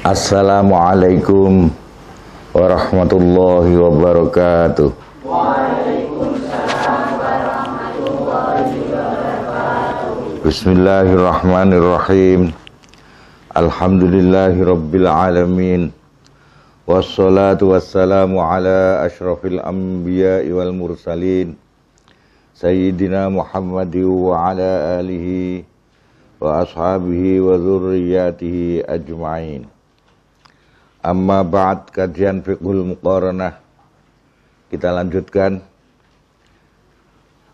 Assalamualaikum warahmatullahi wabarakatuh. Bismillahirrahmanirrahim Alhamdulillahi Rabbil alamin. Wassalatu wassalamu ala ashrafil anbiya wal mursalin. Sayyidina Muhammadi wa ala alihi wa ashabihi wa zurriyatihi ajmain. Amma ba'd kajian fiqhul muqaranah Kita lanjutkan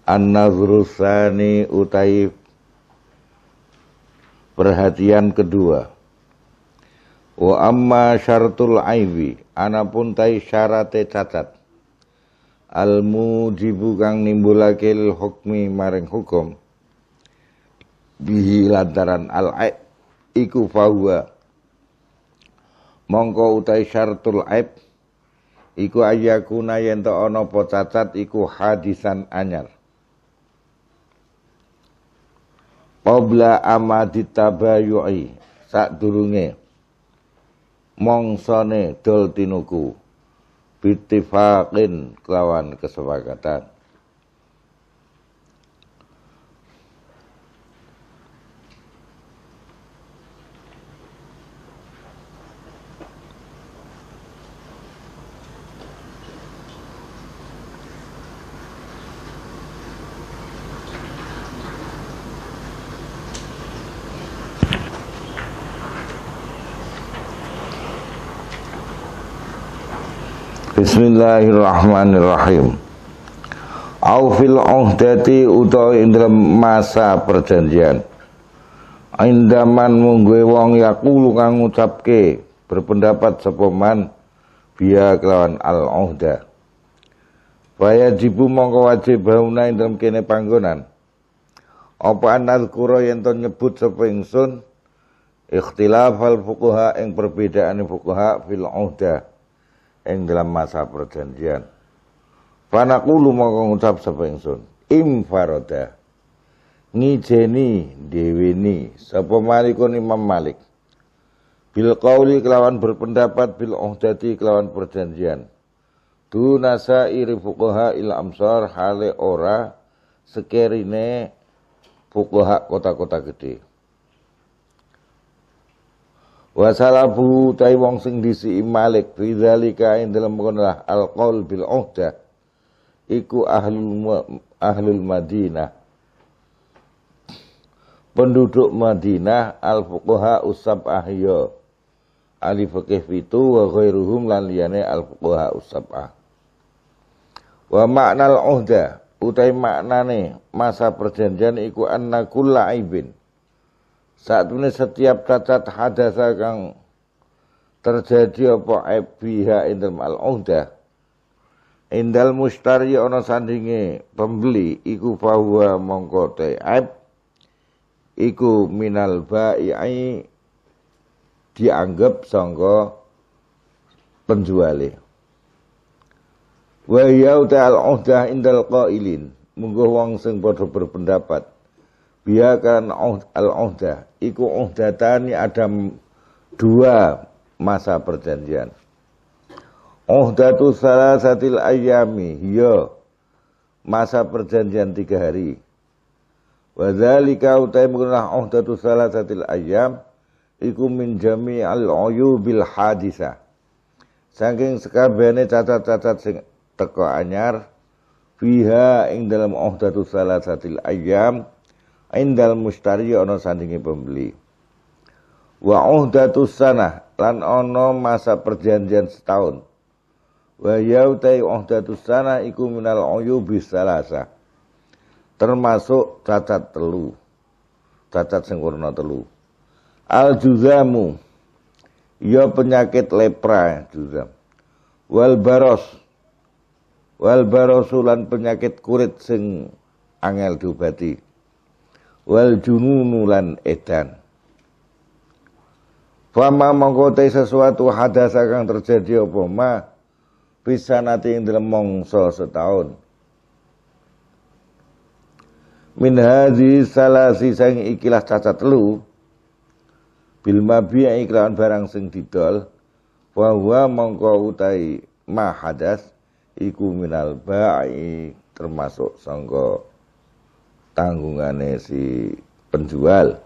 An-Nazrusani utai Perhatian kedua Wa amma syaratul aibi Anapun tai syarate cacat Almu jibu kang nimbulakil hukmi maring hukum Bihi lantaran al-aib Iku fahuwa mongko utai syartul aib iku ayakuna yen to ana apa cacat iku hadisan anyar qabla amadi tabayui sadurunge mongsone dol tinuku bitifaqin kelawan kesepakatan Bismillahirrahmanirrahim Aufil uhdati utawa indra masa perjanjian Indaman mungguwe wong yakulu kang ucapke berpendapat sepoman man biya kelawan al uhda Faya jibu mongko wajib bauna indra kene panggonan Apa anal kuro yang ton nyebut sapa ingsun ikhtilafal fukuha ing perbedaan fukuha fil uhdah ing dalam masa perjanjian. Panakulu mau ngucap sapa ingsun, faroda. Ngijeni ni sapa malikun Imam Malik. Bil kauli kelawan berpendapat bil ohdati kelawan perjanjian. Dunasa iri fuqaha il amsar hale ora sekerine fukoha kota-kota gede wa salafu tai wong sing disi Malik fi zalika ing dalem kono alqaul bil uhdah iku ahlul ahlul Madinah penduduk Madinah al fuqaha usab ahya ahli fikih itu wa ghairuhum lan liyane al fuqaha usab ah wa maknal uhdah utai maknane masa perjanjian iku anna kulla ibin saat ini setiap cacat hadasa kang terjadi apa aib biha indal al -udah. Indal mustari ana sandinge pembeli iku bahwa mongko aib iku minal bai'i dianggap sangka penjualnya Wa ya ta'al uhdah indal qailin. Munggo wong sing padha berpendapat biarkan oh, al ohda iku uhdatani ada dua masa perjanjian uhdatu salasatil ayami yo iya. masa perjanjian tiga hari wa dzalika utai mengenah uhdatu salasatil ayam iku min jami'al uyubil hadisah saking sekabehane cacat-cacat sing teko anyar fiha ing dalam uhdatu salasatil ayam indal mustari ono sandingi pembeli wa uhdatus sanah lan ono masa perjanjian setahun wa yautai uhdatus sanah iku minal uyubi salasa termasuk cacat telu cacat sempurna telu al juzamu ya penyakit lepra juzam wal baros wal barosulan penyakit kurit sing angel diobati wal jununu lan edan Fama mengkotai sesuatu hadas akan terjadi apa ma bisa nanti yang dalam mongso setahun. Min haji salah sisang ikilah cacat telu bil mabi iklan barang sing didol bahwa mongko utai ma hadas iku minal ba'i termasuk sangka Tanggungannya si penjual.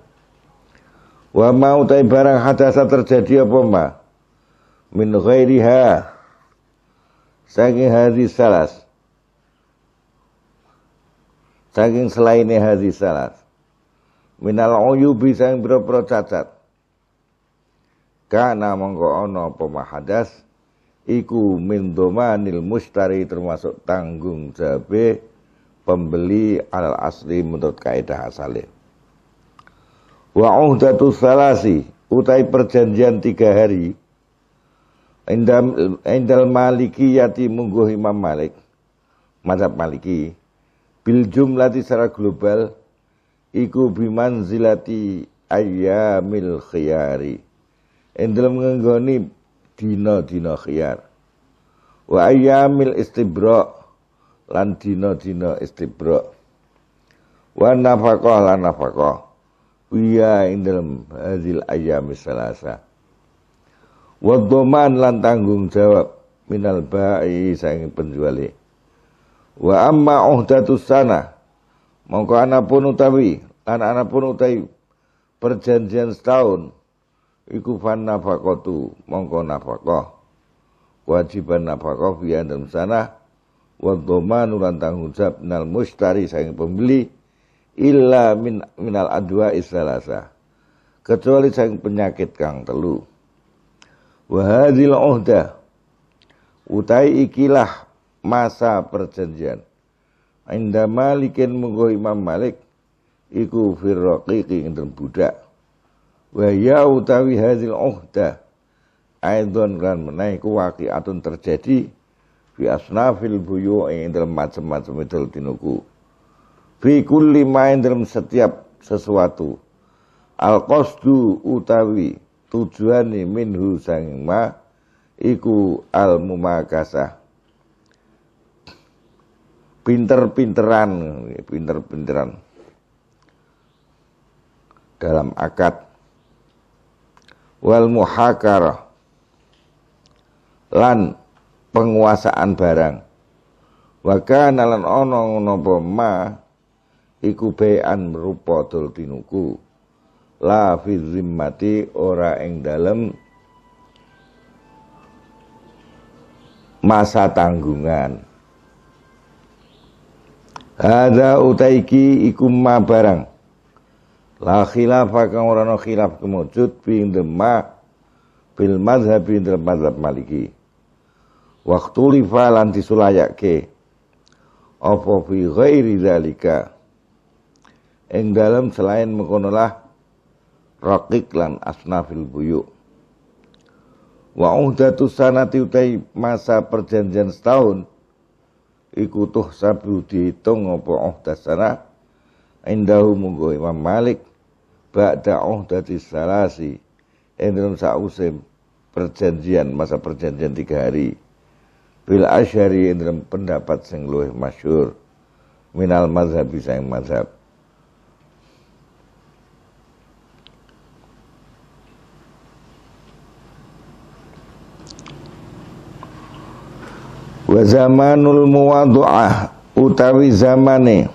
Wa mau tai barang hadasa terjadi apa ma? Min ghairiha. Saking hadis salas. Saking selainnya hadis salas. Minal uyubi saking biro-biro cacat. karena mongko ana apa iku min domanil mustari termasuk tanggung jabe pembeli alal asli menurut kaidah asalnya. Wa uhdatu salasi utai perjanjian tiga hari indal, maliki yati mungguh imam malik madhab maliki bil jumlati secara global iku biman zilati ayyamil khiyari indal menggoni dino dino khiyar wa ayyamil istibrok lan dina-dina istibra wa nafaqah lan nafaqah wiya ing dalem hadil ayam salasa wa dhaman lan tanggung jawab minal ba'i saing penjuali wa amma uhdatus sana mongko anapun utawi lan anapun utawi perjanjian setahun iku fan nafaqatu mongko nafaqah kewajiban nafaqah biya dalam sana wa dhamanu lan tanggung jawab nal mustari sayang pembeli illa min minal adwa isalasa kecuali sayang penyakit kang telu wa hadzal uhda utai ikilah masa perjanjian inda malikin menggo imam malik iku firroki ing budak wa ya utawi hadzal uhda aidon kan menaiku atun terjadi fi asnafil buyu ing dalam macam-macam itu tinuku fi kulli main dalam setiap sesuatu al qasdu utawi tujuane minhu sang ma iku al mumakasah pinter-pinteran pinter-pinteran dalam akad wal muhakarah lan penguasaan barang. Waka nalan ono nopo ma iku bean rupa dol tinuku. La fi zimmati ora ing dalem masa tanggungan. Hada utaiki iku ma barang. La khilaf kang ora ana khilaf kemujud pindem ma bil madhhabi pindem madhab maliki waktu lifa lan ke apa fi ghairi zalika ing dalam selain mengkonolah rakik lan asnafil Buyuk, wa uhdatu sanati utai masa perjanjian setahun ikutuh sabu dihitung apa uhdah sana indahu munggo Imam Malik ba'da uhdati salasi ing dalam sausim perjanjian masa perjanjian tiga hari fil asyari dalam pendapat sing luwih masyur minal mazhab bisa yang mazhab wa zamanul muwadu'ah utawi zamane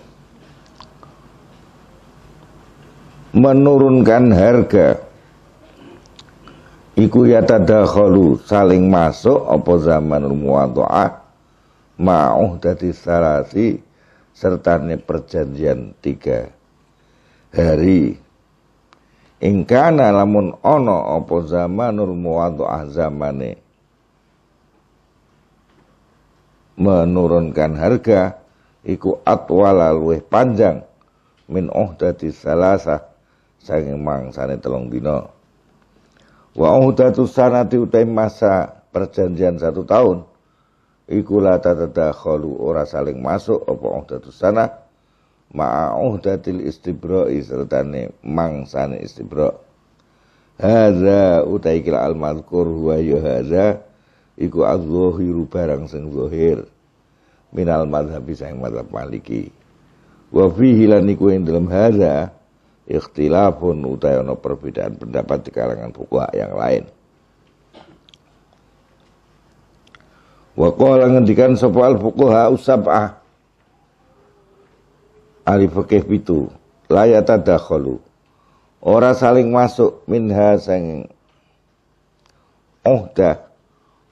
menurunkan harga iku yatadakhalu saling masuk apa zaman muwadhaah mau dadi salasi serta perjanjian tiga hari ingkana lamun ono apa zaman muwadhaah zamane menurunkan harga iku atwala luwih panjang min uhdati salasah saking mangsane telung dina Wa uhdatu sanati utai masa perjanjian satu tahun iku la tatadakhalu ora saling masuk apa uhdatu sana ma'a uhdatil istibra'i sertane mangsane istibra' hadza utai kil al madkur huwa ya hadza iku az-zahiru barang sing zahir minal madhabi sang madhab maliki wa fihi lan iku ing dalam hadza ikhtilafun utai ono perbedaan pendapat di kalangan fuqaha yang lain. Wa qala ngendikan sapa al fuqaha usab'ah ahli fikih pitu la yatadakhalu ora saling masuk minha sang uhdah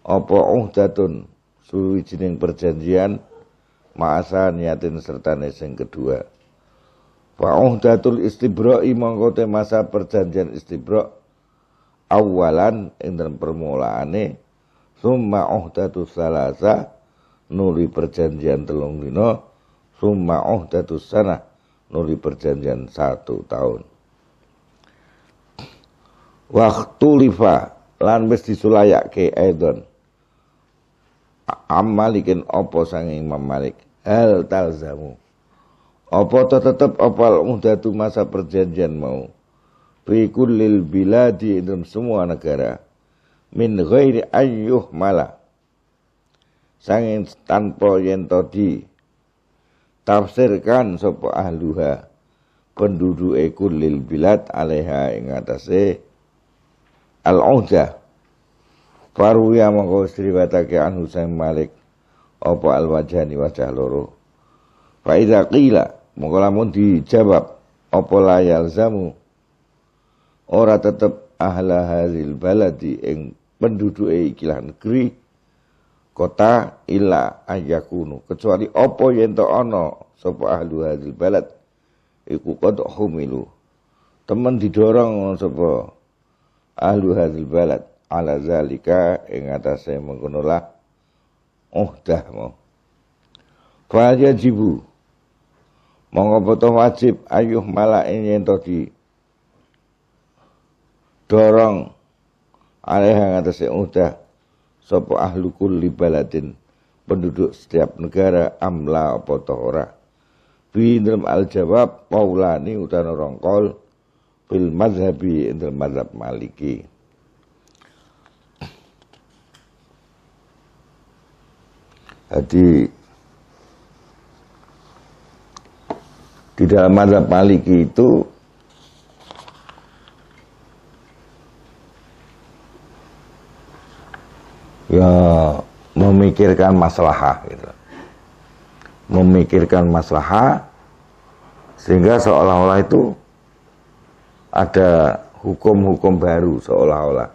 apa uhdatun suwijining perjanjian ma'asa niatin serta sing kedua Wa uhdatul istibro mongko masa perjanjian istibro awalan yang dalam permulaane summa uhdatus salasa nuli perjanjian telung dino summa datu sana nuli perjanjian satu tahun waktu lifa lan wis ke edon eh, amalikin opo sang Imam Malik hal talzamu apa ta tetep opal mudatu masa perjanjian mau. fi lil biladi dalam semua negara. Min ghairi ayyuh mala. Sangin tanpa yen tadi. Tafsirkan sapa ahluha. Penduduk ekul lil bilad alaiha ing atase. Al-Udah. ya mongko sriwatake anhu Malik. Apa al wajani wajah loro. Fa'idha qila Monggo lamun dijawab apa layal zamu ora tetep ahla hazil baladi ing penduduk ikilah negeri kota illa ayakunu kecuali apa yen to ana sapa ahlu hazil balad iku qad humilu temen didorong sapa ahlu hazil balad ala zalika ing atase mengkono lah oh dah mau Fajajibu monggo potong wajib ayuh malah ini yang tadi dorong alih yang udah sapa ahlu kulli baladin penduduk setiap negara amla apa to ora al jawab maulani utana rongkol fil madhabi indal madhab maliki jadi di dalam mazhab Maliki itu ya memikirkan masalah gitu. Memikirkan masalah sehingga seolah-olah itu ada hukum-hukum baru seolah-olah.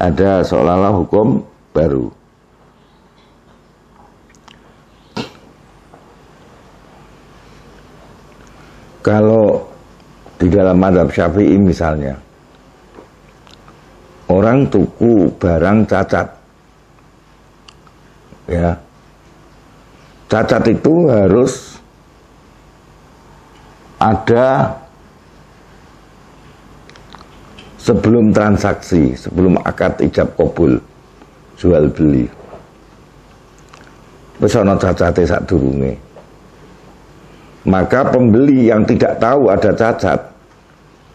Ada seolah-olah hukum baru. kalau di dalam madhab syafi'i misalnya orang tuku barang cacat ya cacat itu harus ada sebelum transaksi sebelum akad ijab kabul jual beli pesona cacatnya saat durungnya maka pembeli yang tidak tahu ada cacat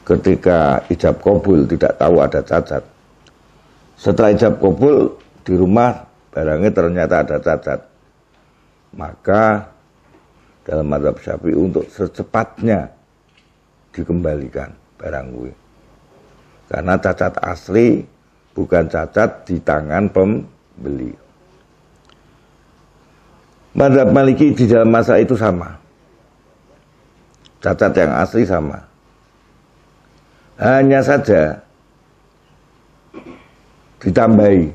ketika ijab kabul tidak tahu ada cacat. Setelah ijab kabul di rumah barangnya ternyata ada cacat. Maka dalam mazhab syafi'i untuk secepatnya dikembalikan barang gue Karena cacat asli bukan cacat di tangan pembeli. Madhab Maliki di dalam masa itu sama cacat yang asli sama. Hanya saja ditambahi.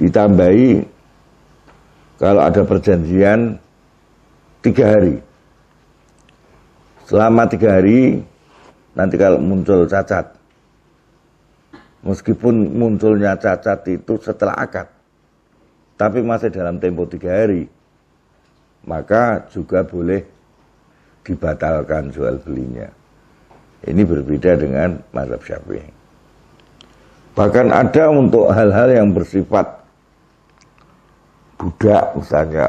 Ditambahi kalau ada perjanjian tiga hari. Selama tiga hari nanti kalau muncul cacat. Meskipun munculnya cacat itu setelah akad. Tapi masih dalam tempo tiga hari maka juga boleh dibatalkan jual belinya. Ini berbeda dengan mazhab Syafi'i. Bahkan ada untuk hal-hal yang bersifat budak misalnya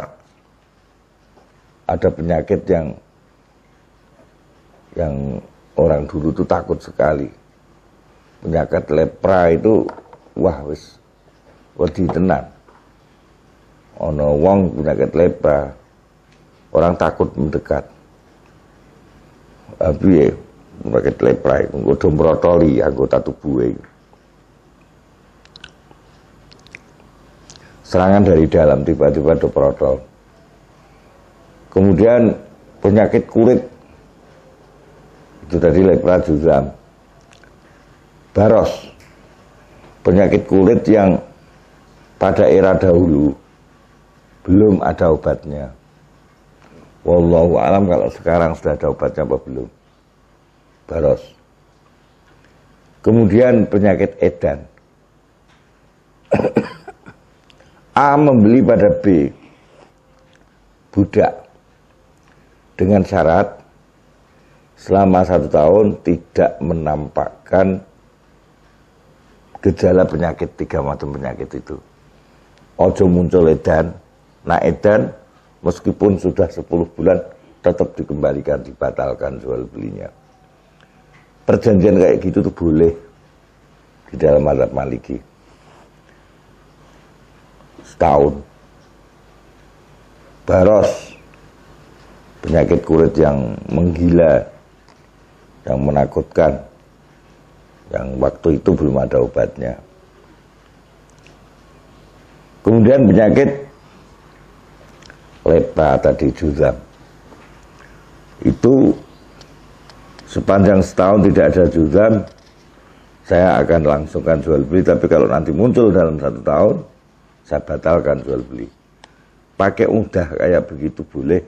ada penyakit yang yang orang dulu tuh takut sekali. Penyakit lepra itu wah wis wedi tenan. Ono wong penyakit lepra orang takut mendekat ya mereka teleprai nggo mrotoli anggota tubuhe serangan dari dalam tiba-tiba doprotol kemudian penyakit kulit itu tadi lepra juga. baros penyakit kulit yang pada era dahulu belum ada obatnya Wallahu alam kalau sekarang sudah ada obatnya apa belum? Baros. Kemudian penyakit edan. A membeli pada B budak dengan syarat selama satu tahun tidak menampakkan gejala penyakit tiga macam penyakit itu. Ojo muncul edan, nah edan meskipun sudah 10 bulan tetap dikembalikan, dibatalkan jual belinya. Perjanjian kayak gitu tuh boleh di dalam alat maliki. Setahun. Baros, penyakit kulit yang menggila, yang menakutkan, yang waktu itu belum ada obatnya. Kemudian penyakit lepa tadi juga itu sepanjang setahun tidak ada juga saya akan langsungkan jual beli tapi kalau nanti muncul dalam satu tahun saya batalkan jual beli pakai udah kayak begitu boleh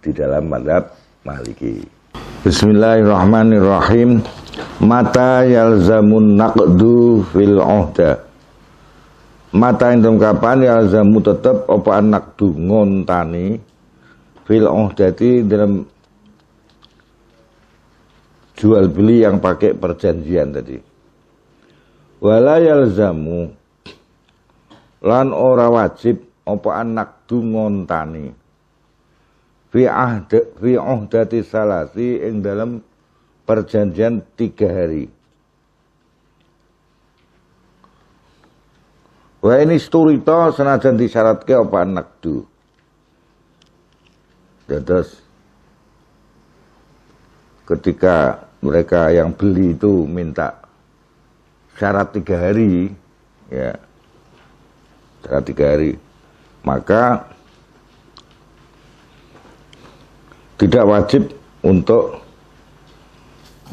di dalam madhab maliki Bismillahirrahmanirrahim mata yalzamun naqdu fil uhdah mata indom kapan ya zamu tetap apa anak du ngontani fil oh, jadi dalam jual beli yang pakai perjanjian tadi wala yalzamu lan ora wajib apa anak du ngontani fi ahde fi uhdati oh, salasi ing dalam perjanjian tiga hari Wah ini to senajan disyaratke apa tu. Terus ketika mereka yang beli itu minta syarat tiga hari, ya syarat tiga hari, maka tidak wajib untuk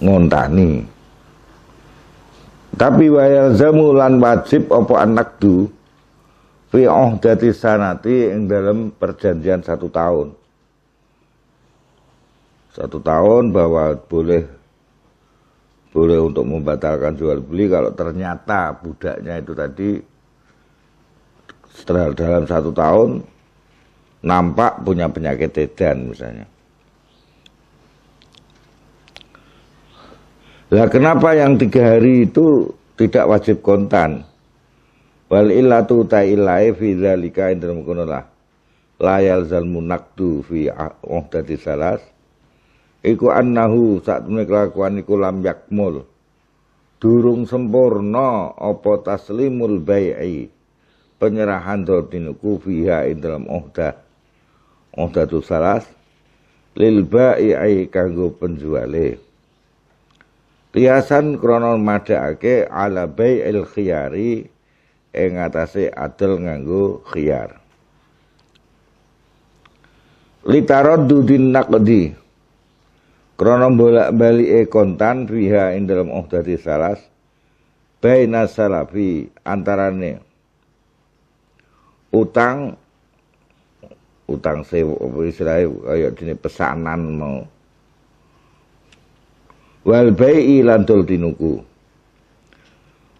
ngontani tapi wayal lan wajib opo anak du fi dati sanati yang dalam perjanjian satu tahun. Satu tahun bahwa boleh boleh untuk membatalkan jual beli kalau ternyata budaknya itu tadi setelah dalam satu tahun nampak punya penyakit edan misalnya. Lah kenapa yang tiga hari itu tidak wajib kontan? Wal illatu ta'ilai fi zalika indra mukunullah Layal zalmu naktu fi uhdati salas. Iku annahu saat kelakuan iku lam yakmul. Durung sempurna apa taslimul bai'i. Penyerahan dotinuku fiha indal muhdah. Uhdatu salas. Lil bai'i kanggo penjualih Kiasan krana madhakake ala el khiyari ing atase adol nganggo khiyar. dudin naqdi kronom bolak e kontan riha ing dalam uhdati oh salas baina salafi antarane utang utang sewa apa istilahnya kaya dene pesanan mau wal bai'i lan dol tinuku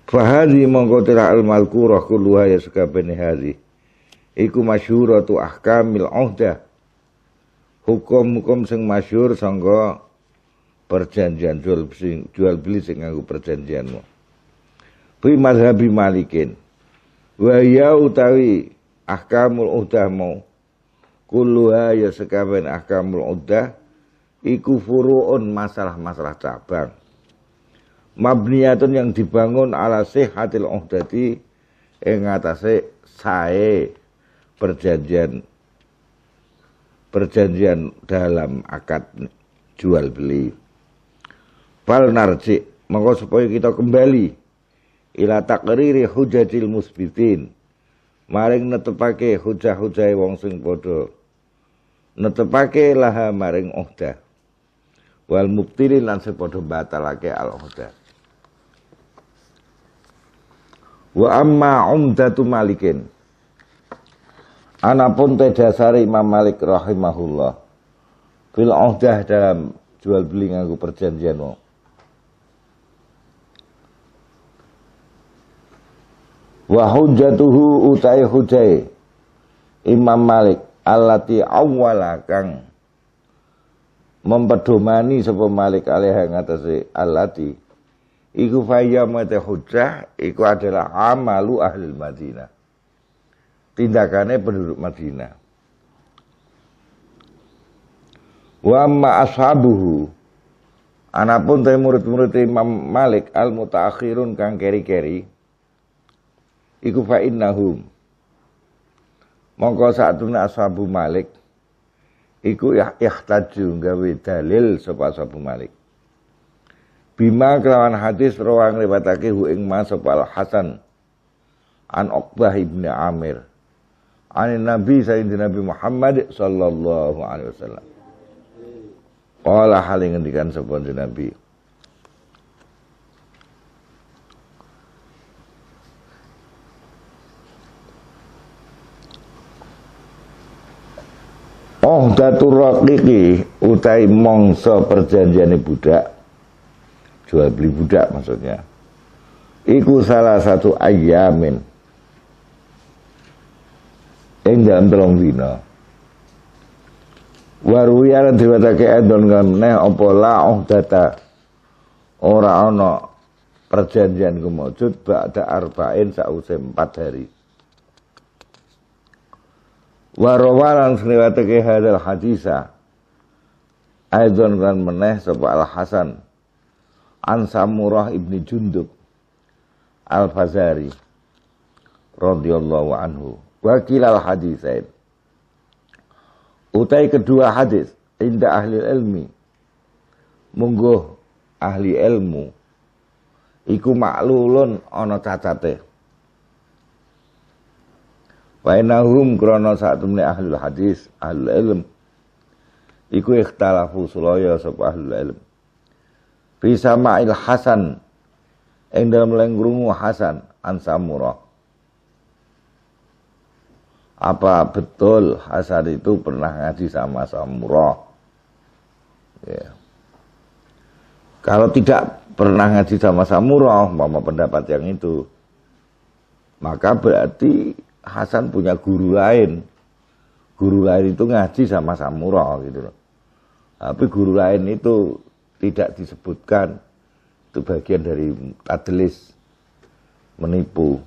fahadhi mongko tira al malkurah kulluha ya sakabene hadhi iku masyhuratu ahkamil uhdah hukum-hukum sing masyur sangka perjanjian jual beli jual beli sing nganggo perjanjianmu fi mazhabi malikin wa ya utawi ahkamul uhdah mau kuluha ya sekaben ahkamul uddah iku furuun masalah-masalah cabang. Mabniyatun yang dibangun ala sehatil uhdati ing atase sae perjanjian perjanjian dalam akad jual beli. Fal narji maka supaya kita kembali ila takriri hujatil musbitin maring netepake hujah hujah wong sing padha netepake laha maring uhdah wal muktiri lan sepadha batalake al huda wa amma umdatu malikin anapun tedasari Imam Malik rahimahullah fil uhdah dalam jual beli nganggo perjanjian wong wa hujatuhu utai hujai Imam Malik alati awalakang kang mempedomani sapa Malik alaiha ngatasi alati iku fayyamate hujjah iku adalah amalu ahli Madinah tindakannya penduduk Madinah wa amma ashabuhu anapun dari murid-murid Imam Malik al mutaakhirun kang keri-keri iku fa innahum mongko saktune ashabu Malik iku ya ihtaju gawe dalil sapa sapa Malik bima kelawan hadis rawang riwayatake hu ing mas al Hasan an Uqbah ibni Amir an Nabi Sayyidina Nabi Muhammad sallallahu alaihi wasallam Qala hal yang ngendikan sapa Nabi muddatur raqiqi utai mongso perjanjiane budak jual beli budak maksudnya iku salah satu ayamin ing dalam telung dina warwiyan diwatake adon kan apa la'uh data ora ono perjanjian kumujud ba'da arba'in usai empat hari wa rawalan ke hadal hadisa Aidon kan meneh sapa Al Hasan an Samurah ibni Jundub Al Fazari radhiyallahu anhu wakil al hadisain utai kedua hadis indah ahli ilmi mungguh ahli ilmu iku maklulun ana catate Wa krono saat temani ahli hadis, ahli ilm. Iku ikhtalafu sulaya sop ahli ilm. Fi ma'il hasan Yang dalam lengrungu hasan an samurah. Apa betul Hasan itu pernah ngaji sama Samurah? Ya. Kalau tidak pernah ngaji sama Samurah, mama pendapat yang itu, maka berarti Hasan punya guru lain. Guru lain itu ngaji sama Samuro gitu loh. Tapi guru lain itu tidak disebutkan. Itu bagian dari tadlis menipu.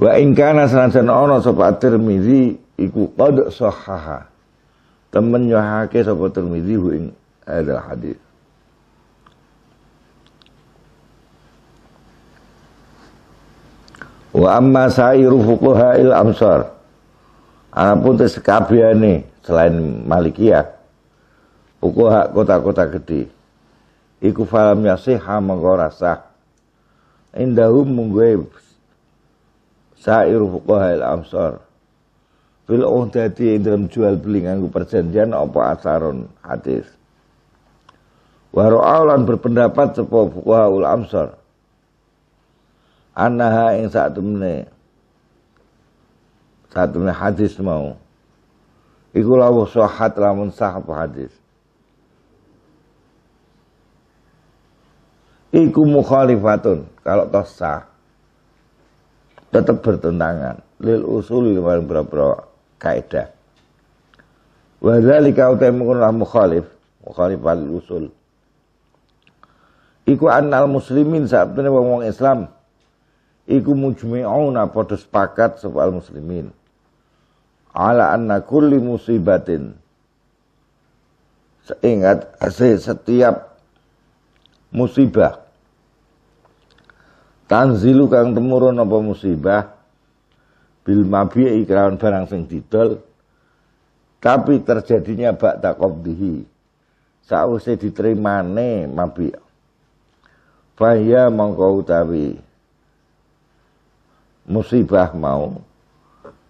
Wa ingkana sanajan ono sapa termizi iku qad sohaha. Temen nyohake sapa termizi hu ing hadis. Wa amma sairu fuqaha il amsar. Adapun tes kabehane selain Malikiyah fuqaha kota-kota gede. Iku falam yasiha mengko rasah. Indahum munggoe sairu fuqaha il amsar. Fil uhdati dalam jual beli nganggo perjanjian apa asarun hadis. Wa berpendapat sepo fuqaha ul amsar anaha ing saat ini, saat ini hadis mau iku lawuh sahat lamun sah hadis iku mukhalifatun kalau toh sah tetap bertentangan lil usul wal beberapa kaidah wa dzalika utai mengkono mukhalif mukhalif al usul iku annal muslimin saat ini wong-wong Islam iku mujmi'una padha sepakat soal muslimin ala anna kulli musibatin seingat setiap musibah tanzilu kang temurun apa musibah bil mabi'i ikrawan barang sing didol tapi terjadinya bak takobdihi sausai diterimane mabi' fahya mongkau utawi musibah mau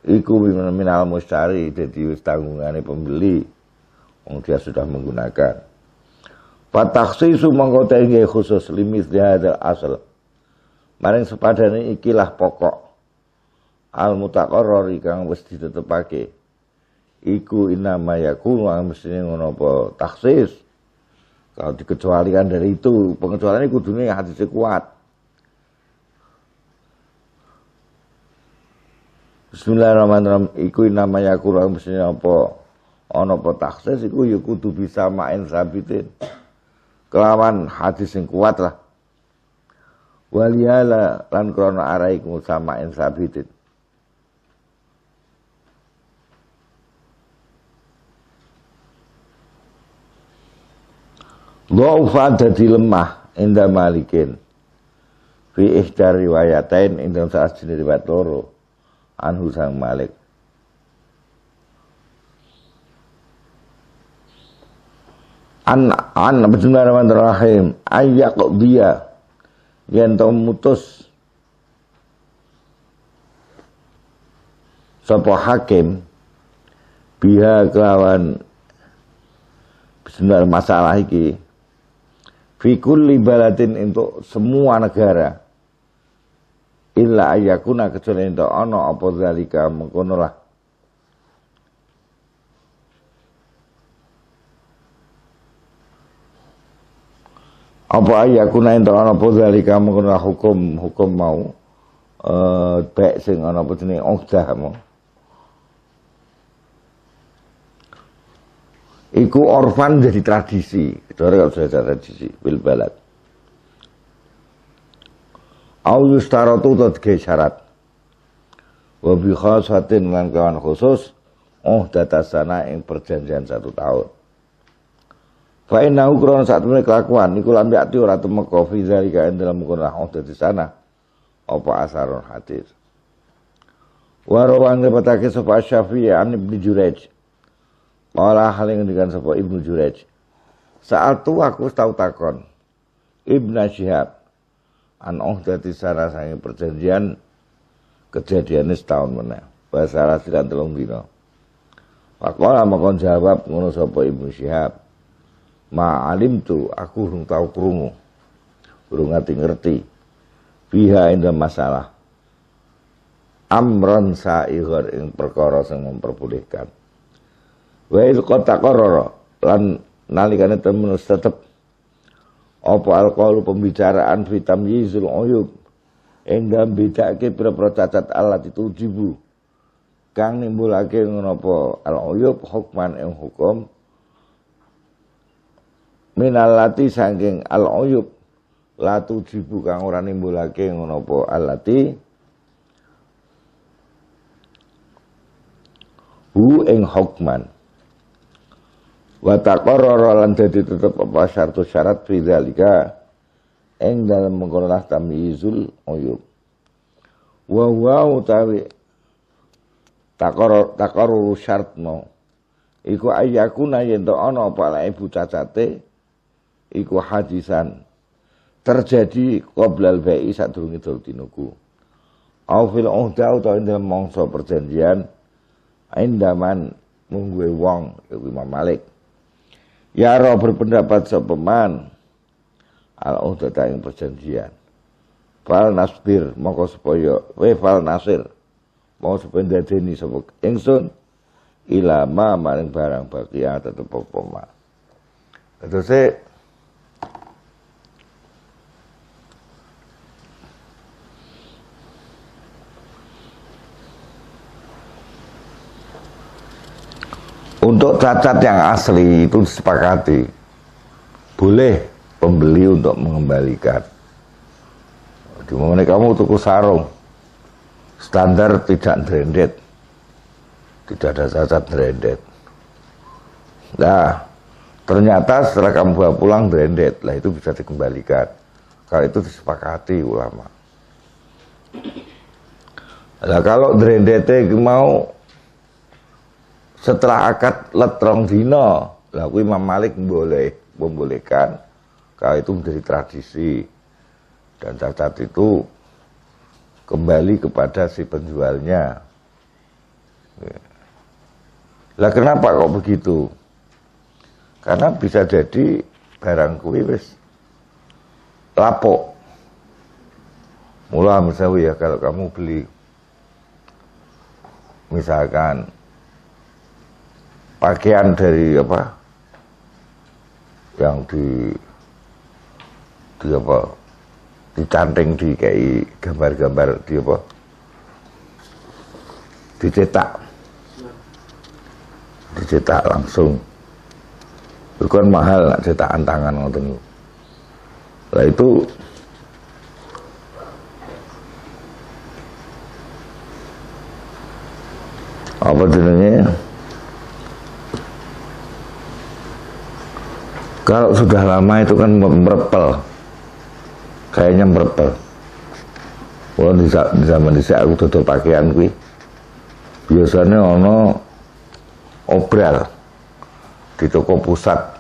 iku minimal mustari jadi tanggungannya pembeli wong dia sudah menggunakan fatakhsisu mongko tenge khusus limis adalah asal maring sepadane ikilah pokok al mutaqarrar kang wis ditetepake iku inama yakunu ah, mesti ngono apa taksis. kalau dikecualikan dari itu pengecualian itu dunia hati kuat Bismillahirrahmanirrahim. Iku namanya kurang mesti apa? Ana apa taksis iku ya kudu bisa main sabitin. Kelawan hadis yang kuat lah. Waliyala lan krana araiku samain sabitin. Dha'ufa dadi lemah Indah malikin. Fi ihdar riwayatain inda saat jenis riwayat loro anhu sang Malik an an bismillahirrahmanirrahim ayyak dia yang mutus sapa hakim biha kelawan sebenarnya masalah iki fi kulli baladin untuk semua negara illa ayakuna kecuali ento ono apa zalika mengkono apa ayakuna ento ono apa zalika mengkono lah hukum hukum mau eh tek sing ana apa jenenge ogdah Iku orfan jadi tradisi. Kecuali kalau sudah tradisi, bil balad au yustaratu tadge syarat wa bi khasatin lan kawan khusus oh sana yang perjanjian satu tahun fa inna ukron saat ini kelakuan iku lam yakti ora temeka fi zalika ing dalam kono oh dati sana apa asarun hadis wa rawan repatake sopa syafi'i an ibnu jurej Ola hal yang dengan sopa Ibnu jurej Saat itu aku tahu takon. Ibna Syihab an uhdati oh, sarasange perjanjian kejadiannya setahun meneh bahasa Arab tidak telung dina Pakola makon jawab ngono sapa Ibnu Syihab ma alim tu aku urung tau krungu urung ngerti ngerti biha ing masalah amron saihor ing perkara sing memperbolehkan wa il kota kororo lan nalikane temen tetep apa alqalu pembicaraan fitam yizul uyub ing bedake pira-pira cacat alat itu jibu kang nimbulake napa al uyub hukman ing hukum minalati saking al uyub latu jibu kang ora nimbulake ngono po alati hu ing hukman wa taqarrara lan dadi tetep apa syarat syarat fi dzalika ing dalem mengkono tamyizul uyub wa wa utawi taqarrar taqarruru syarat mau iku ayakuna yen to ana apa lae bucacate iku hadisan terjadi qoblal bayi sadurunge dol tinuku au fil uhda utawa ing dalem mangsa perjanjian indaman mungguwe wong Imam Malik Ya roh berpendapat sopeman Al uhdata yang perjanjian Fal nasbir moko supaya We fal nasir Mau supaya dadeni sapa ingsun Ilama maring barang bakia tetep Itu sih e, Untuk cacat yang asli itu disepakati. Boleh pembeli untuk mengembalikan. Di mana kamu tuku sarung, standar tidak branded, tidak ada cacat branded. Nah, ternyata setelah kamu bawa pulang branded, lah itu bisa dikembalikan. Kalau itu disepakati ulama. Nah, kalau brandednya mau setelah akad letrong dino lah aku Imam Malik boleh membolehkan kalau itu menjadi tradisi dan cacat itu kembali kepada si penjualnya lah kenapa kok begitu karena bisa jadi barang kue wis lapok mula misalnya ya kalau kamu beli misalkan pakaian dari apa yang di di apa dicanting di kayak gambar-gambar di apa dicetak dicetak langsung itu kan mahal nak cetakan tangan ngoten lah itu apa jenenge Kalau sudah lama itu kan merepel. Kayaknya merepel. Kalau di, di zaman di aku tutup pakaian kui, biasanya ono obral di toko pusat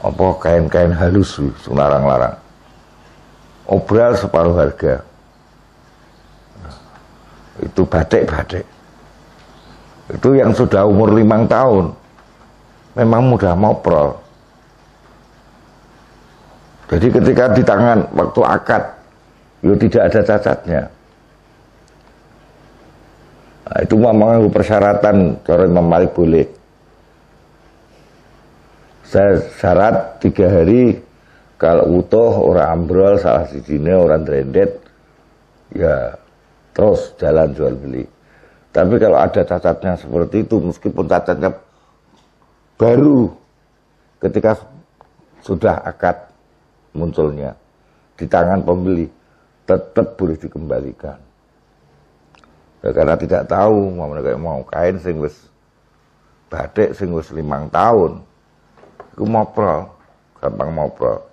apa kain-kain halus sunarang-larang obral separuh harga itu batik-batik itu yang sudah umur limang tahun memang mudah ngobrol jadi ketika di tangan waktu akad, yo ya tidak ada cacatnya. Nah, itu memang persyaratan cara Imam Malik boleh. Saya syarat tiga hari kalau utuh orang ambrol salah sini orang trended ya terus jalan jual beli. Tapi kalau ada cacatnya seperti itu meskipun cacatnya baru ketika sudah akad munculnya di tangan pembeli tetap boleh dikembalikan. Ya, karena tidak tahu mau mau kain singgus batik singgus limang tahun mau pro gampang pro